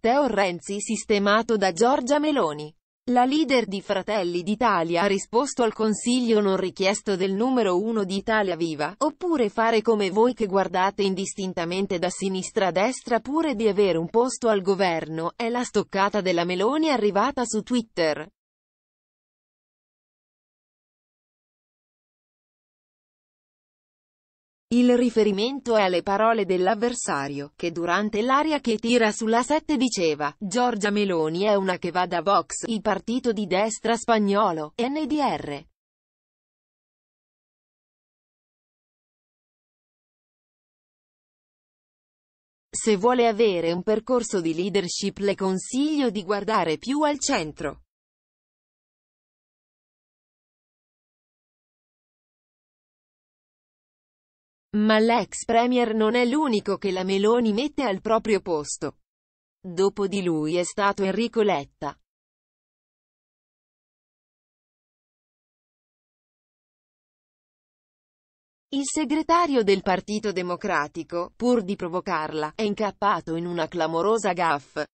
Matteo Renzi sistemato da Giorgia Meloni. La leader di Fratelli d'Italia ha risposto al consiglio non richiesto del numero uno di Italia Viva, oppure fare come voi che guardate indistintamente da sinistra a destra pure di avere un posto al governo, è la stoccata della Meloni arrivata su Twitter. Il riferimento è alle parole dell'avversario, che durante l'aria che tira sulla 7 diceva, Giorgia Meloni è una che va da Vox, il partito di destra spagnolo, NDR. Se vuole avere un percorso di leadership le consiglio di guardare più al centro. Ma l'ex premier non è l'unico che la Meloni mette al proprio posto. Dopo di lui è stato Enrico Letta. Il segretario del Partito Democratico, pur di provocarla, è incappato in una clamorosa gaffe.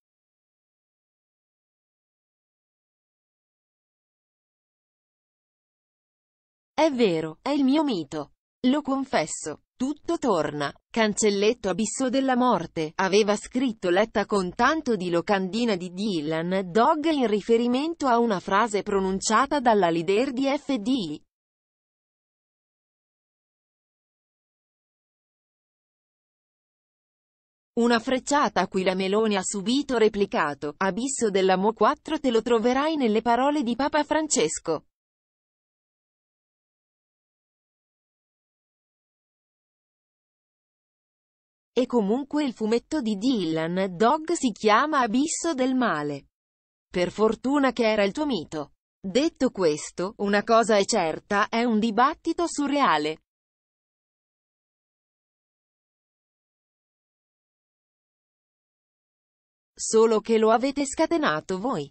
È vero, è il mio mito. Lo confesso. Tutto torna. Cancelletto abisso della morte, aveva scritto Letta con tanto di locandina di Dylan Dog in riferimento a una frase pronunciata dalla leader di FD. Una frecciata a cui la Meloni ha subito replicato, abisso della Mo 4 te lo troverai nelle parole di Papa Francesco. E comunque il fumetto di Dylan Dog si chiama Abisso del male. Per fortuna che era il tuo mito. Detto questo, una cosa è certa, è un dibattito surreale. Solo che lo avete scatenato voi.